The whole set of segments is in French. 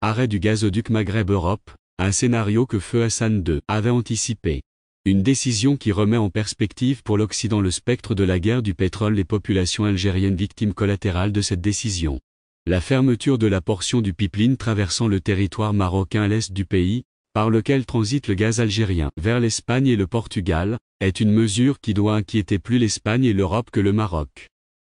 Arrêt du gazoduc Maghreb-Europe, un scénario que Feu Hassan II avait anticipé. Une décision qui remet en perspective pour l'Occident le spectre de la guerre du pétrole les populations algériennes victimes collatérales de cette décision. La fermeture de la portion du pipeline traversant le territoire marocain à l'est du pays, par lequel transite le gaz algérien vers l'Espagne et le Portugal, est une mesure qui doit inquiéter plus l'Espagne et l'Europe que le Maroc.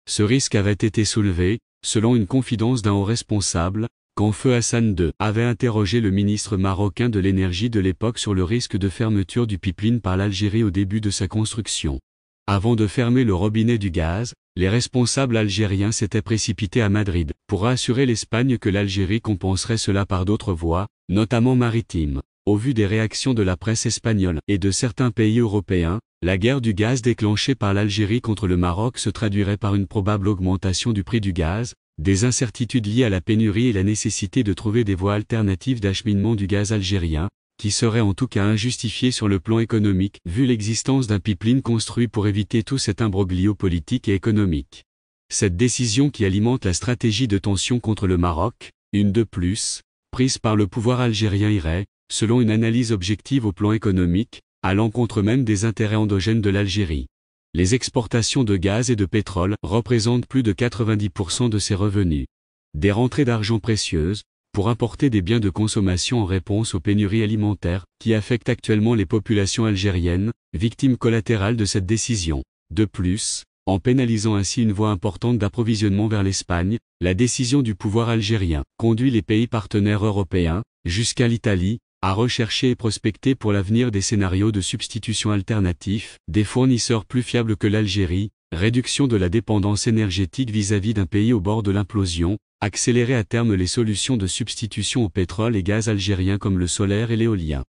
Ce risque avait été soulevé, selon une confidence d'un haut responsable, quand Feu Hassan II avait interrogé le ministre marocain de l'énergie de l'époque sur le risque de fermeture du pipeline par l'Algérie au début de sa construction. Avant de fermer le robinet du gaz, les responsables algériens s'étaient précipités à Madrid pour assurer l'Espagne que l'Algérie compenserait cela par d'autres voies, notamment maritimes. Au vu des réactions de la presse espagnole et de certains pays européens, la guerre du gaz déclenchée par l'Algérie contre le Maroc se traduirait par une probable augmentation du prix du gaz, des incertitudes liées à la pénurie et la nécessité de trouver des voies alternatives d'acheminement du gaz algérien, qui serait en tout cas injustifiées sur le plan économique, vu l'existence d'un pipeline construit pour éviter tout cet imbroglio politique et économique. Cette décision qui alimente la stratégie de tension contre le Maroc, une de plus, prise par le pouvoir algérien irait, selon une analyse objective au plan économique, à l'encontre même des intérêts endogènes de l'Algérie. Les exportations de gaz et de pétrole représentent plus de 90% de ses revenus. Des rentrées d'argent précieuses, pour importer des biens de consommation en réponse aux pénuries alimentaires qui affectent actuellement les populations algériennes, victimes collatérales de cette décision. De plus, en pénalisant ainsi une voie importante d'approvisionnement vers l'Espagne, la décision du pouvoir algérien conduit les pays partenaires européens, jusqu'à l'Italie, à rechercher et prospecter pour l'avenir des scénarios de substitution alternatifs, des fournisseurs plus fiables que l'Algérie, réduction de la dépendance énergétique vis-à-vis d'un pays au bord de l'implosion, accélérer à terme les solutions de substitution au pétrole et gaz algérien comme le solaire et l'éolien.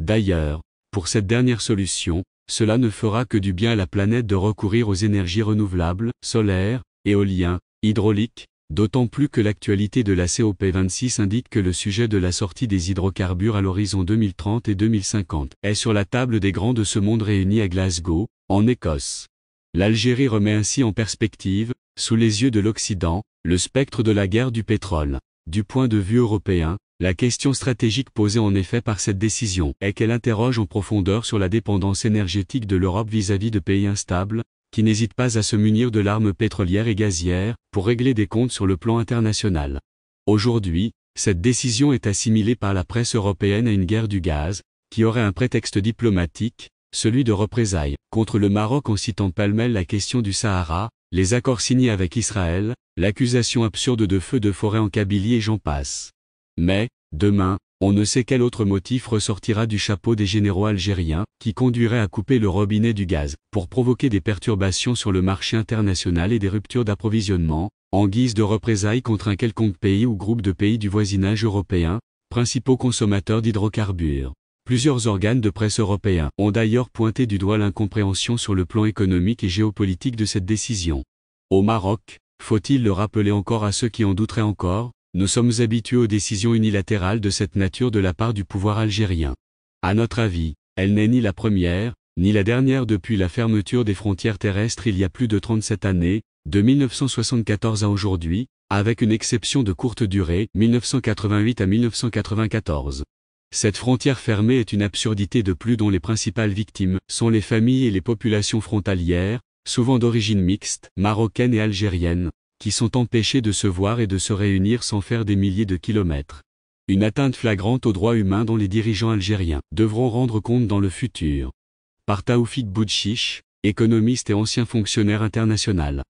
D'ailleurs, pour cette dernière solution, cela ne fera que du bien à la planète de recourir aux énergies renouvelables, solaires, éolien, hydrauliques, D'autant plus que l'actualité de la COP26 indique que le sujet de la sortie des hydrocarbures à l'horizon 2030 et 2050 est sur la table des grands de ce monde réunis à Glasgow, en Écosse. L'Algérie remet ainsi en perspective, sous les yeux de l'Occident, le spectre de la guerre du pétrole. Du point de vue européen, la question stratégique posée en effet par cette décision est qu'elle interroge en profondeur sur la dépendance énergétique de l'Europe vis-à-vis de pays instables, qui n'hésite pas à se munir de l'arme pétrolière et gazière, pour régler des comptes sur le plan international. Aujourd'hui, cette décision est assimilée par la presse européenne à une guerre du gaz, qui aurait un prétexte diplomatique, celui de représailles, contre le Maroc en citant pêle-mêle la question du Sahara, les accords signés avec Israël, l'accusation absurde de feu de forêt en Kabylie et j'en passe. Mais, demain, on ne sait quel autre motif ressortira du chapeau des généraux algériens, qui conduirait à couper le robinet du gaz, pour provoquer des perturbations sur le marché international et des ruptures d'approvisionnement, en guise de représailles contre un quelconque pays ou groupe de pays du voisinage européen, principaux consommateurs d'hydrocarbures. Plusieurs organes de presse européens ont d'ailleurs pointé du doigt l'incompréhension sur le plan économique et géopolitique de cette décision. Au Maroc, faut-il le rappeler encore à ceux qui en douteraient encore nous sommes habitués aux décisions unilatérales de cette nature de la part du pouvoir algérien. À notre avis, elle n'est ni la première, ni la dernière depuis la fermeture des frontières terrestres il y a plus de 37 années, de 1974 à aujourd'hui, avec une exception de courte durée, 1988 à 1994. Cette frontière fermée est une absurdité de plus dont les principales victimes sont les familles et les populations frontalières, souvent d'origine mixte, marocaine et algérienne, qui sont empêchés de se voir et de se réunir sans faire des milliers de kilomètres. Une atteinte flagrante aux droits humains dont les dirigeants algériens devront rendre compte dans le futur. Par Taoufik Boudchich, économiste et ancien fonctionnaire international.